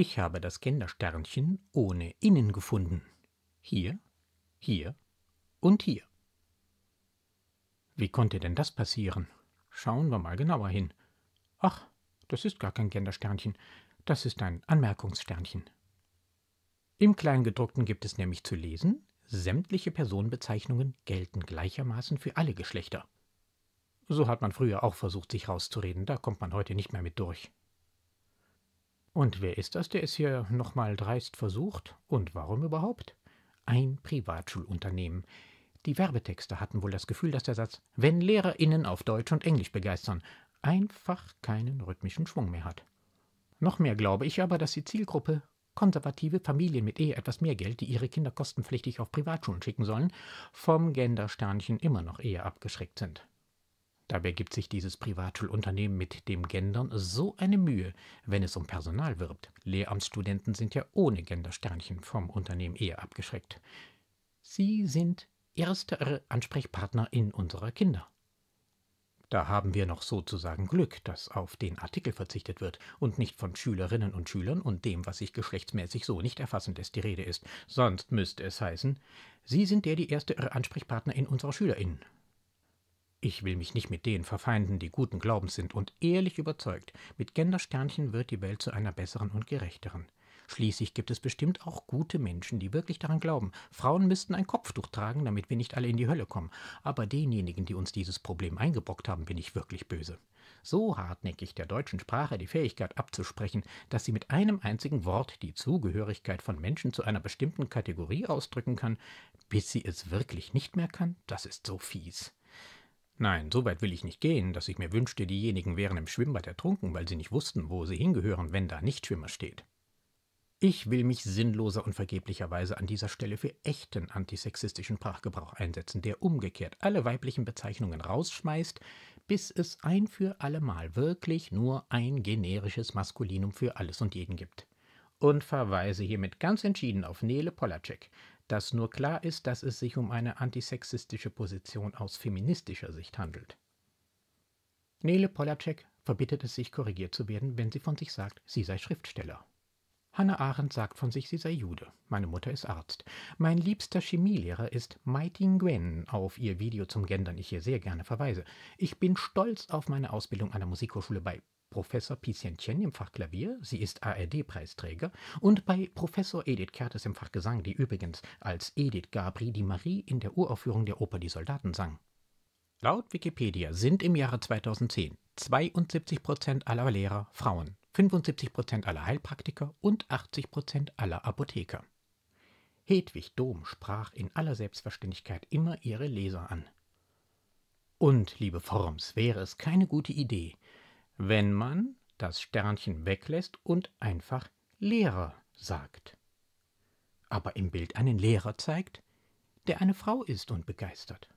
Ich habe das Gendersternchen ohne Innen gefunden. Hier, hier und hier. Wie konnte denn das passieren? Schauen wir mal genauer hin. Ach, das ist gar kein Gendersternchen, das ist ein Anmerkungssternchen. Im Kleingedruckten gibt es nämlich zu lesen, sämtliche Personenbezeichnungen gelten gleichermaßen für alle Geschlechter. So hat man früher auch versucht, sich rauszureden, da kommt man heute nicht mehr mit durch. Und wer ist das, der es hier nochmal dreist versucht? Und warum überhaupt? Ein Privatschulunternehmen. Die Werbetexte hatten wohl das Gefühl, dass der Satz Wenn LehrerInnen auf Deutsch und Englisch begeistern einfach keinen rhythmischen Schwung mehr hat. Noch mehr glaube ich aber, dass die Zielgruppe konservative Familien mit eh etwas mehr Geld, die ihre Kinder kostenpflichtig auf Privatschulen schicken sollen, vom Gendersternchen immer noch eher abgeschreckt sind. Dabei gibt sich dieses Privatschulunternehmen mit dem Gendern so eine Mühe, wenn es um Personal wirbt. Lehramtsstudenten sind ja ohne Gendersternchen vom Unternehmen eher abgeschreckt. Sie sind erste Ansprechpartner in unserer Kinder. Da haben wir noch sozusagen Glück, dass auf den Artikel verzichtet wird und nicht von Schülerinnen und Schülern und dem, was sich geschlechtsmäßig so nicht erfassen lässt, die Rede ist. Sonst müsste es heißen, Sie sind der die erste Ansprechpartner in unserer SchülerInnen. Ich will mich nicht mit denen verfeinden, die guten Glaubens sind und ehrlich überzeugt, mit Gendersternchen wird die Welt zu einer besseren und gerechteren. Schließlich gibt es bestimmt auch gute Menschen, die wirklich daran glauben. Frauen müssten ein Kopftuch tragen, damit wir nicht alle in die Hölle kommen. Aber denjenigen, die uns dieses Problem eingebrockt haben, bin ich wirklich böse. So hartnäckig der deutschen Sprache die Fähigkeit abzusprechen, dass sie mit einem einzigen Wort die Zugehörigkeit von Menschen zu einer bestimmten Kategorie ausdrücken kann, bis sie es wirklich nicht mehr kann, das ist so fies. Nein, so weit will ich nicht gehen, dass ich mir wünschte, diejenigen wären im Schwimmbad ertrunken, weil sie nicht wussten, wo sie hingehören, wenn da nicht Schwimmer steht. Ich will mich sinnloser und vergeblicherweise an dieser Stelle für echten antisexistischen Sprachgebrauch einsetzen, der umgekehrt alle weiblichen Bezeichnungen rausschmeißt, bis es ein für allemal wirklich nur ein generisches Maskulinum für alles und jeden gibt. Und verweise hiermit ganz entschieden auf Nele Polacek, dass nur klar ist, dass es sich um eine antisexistische Position aus feministischer Sicht handelt. Nele Polacek verbittet es sich, korrigiert zu werden, wenn sie von sich sagt, sie sei Schriftsteller. Hannah Arendt sagt von sich, sie sei Jude. Meine Mutter ist Arzt. Mein liebster Chemielehrer ist Mighty Gwen. Auf ihr Video zum Gendern ich hier sehr gerne verweise. Ich bin stolz auf meine Ausbildung an der Musikhochschule bei Professor Picientchen im Fach Klavier, sie ist ARD-Preisträger, und bei Professor Edith Kertes im Fach Gesang, die übrigens als Edith Gabri die Marie in der Uraufführung der Oper Die Soldaten sang. Laut Wikipedia sind im Jahre 2010 72 Prozent aller Lehrer Frauen. 75 aller Heilpraktiker und 80 aller Apotheker. Hedwig Dom sprach in aller Selbstverständlichkeit immer ihre Leser an. Und, liebe Forms, wäre es keine gute Idee, wenn man das Sternchen weglässt und einfach Lehrer sagt. Aber im Bild einen Lehrer zeigt, der eine Frau ist und begeistert.